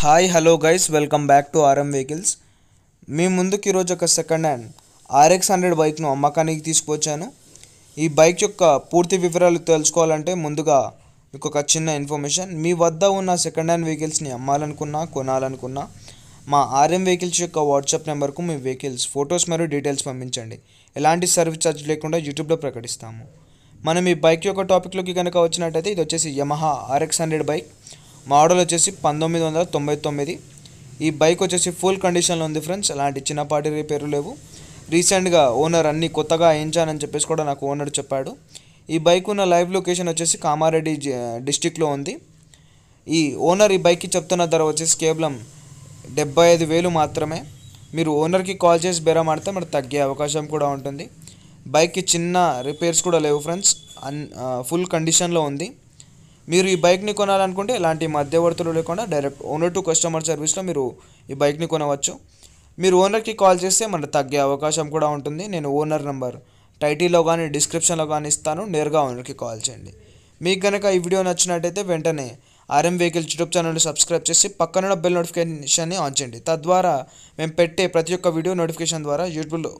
hi hello guys welcome back to RM vehicles మీ ముందుకు ఈరోజు ఒక సెకండ్ హ్యాండ్ ఆర్ఎక్స్ హండ్రెడ్ బైక్ను అమ్మకానికి తీసుకువచ్చాను ఈ బైక్ యొక్క పూర్తి వివరాలు తెలుసుకోవాలంటే ముందుగా మీకు ఒక చిన్న ఇన్ఫర్మేషన్ మీ వద్ద ఉన్న సెకండ్ హ్యాండ్ వెహికల్స్ని అమ్మాలనుకున్నా కొనాలనుకున్నా మా ఆర్ఎం వెహికల్స్ యొక్క వాట్సాప్ నెంబర్కు మీ వెహికల్స్ ఫొటోస్ మరియు డీటెయిల్స్ పంపించండి ఎలాంటి సర్వీస్ ఛార్జ్ లేకుండా యూట్యూబ్లో ప్రకటిస్తాము మనం ఈ బైక్ యొక్క టాపిక్లోకి కనుక వచ్చినట్టయితే ఇది వచ్చేసి Yamaha RX hundred bike model వచ్చేసి పంతొమ్మిది వందల తొంభై తొమ్మిది ఈ బైక్ వచ్చేసి ఫుల్ కండిషన్లో ఉంది ఫ్రెండ్స్ అలాంటి చిన్నపాటి రిపేర్లు లేవు రీసెంట్గా ఓనర్ అన్నీ కొత్తగా ఏంచానని చెప్పేసి కూడా నాకు ఓనర్ చెప్పాడు ఈ బైక్ ఉన్న లైవ్ లొకేషన్ వచ్చేసి కామారెడ్డి డిస్టిక్లో ఉంది ఈ ఓనర్ ఈ బైక్కి చెప్తున్న ధర వచ్చేసి కేవలం డెబ్బై ఐదు వేలు మాత్రమే మీరు ఓనర్కి కాల్ చేసి బేరమాడితే మరి తగ్గే అవకాశం కూడా ఉంటుంది బైక్కి చిన్న రిపేర్స్ కూడా లేవు ఫ్రెండ్స్ అన్ ఫుల్ కండిషన్లో ఉంది మీరు ఈ బైక్ని కొనాలనుకుంటే ఇలాంటి మధ్యవర్తులు లేకుండా డైరెక్ట్ ఓనర్ టు కస్టమర్ సర్వీస్లో మీరు ఈ బైక్ని కొనవచ్చు మీరు ఓనర్కి కాల్ చేస్తే మనకు తగ్గే అవకాశం కూడా ఉంటుంది నేను ఓనర్ నెంబర్ టైటిల్లో కానీ డిస్క్రిప్షన్లో కానీ ఇస్తాను నేరుగా ఓనర్కి కాల్ చేయండి మీకు కనుక ఈ వీడియో నచ్చినట్టయితే వెంటనే ఆర్ఎం వెహికల్ యూట్యూబ్ ఛానల్ని సబ్స్క్రైబ్ చేసి పక్కన బెల్ నోటిఫికేషన్ని ఆన్ చేయండి తద్వారా మేము పెట్టే ప్రతి ఒక్క వీడియో నోటిఫికేషన్ ద్వారా యూట్యూబ్లో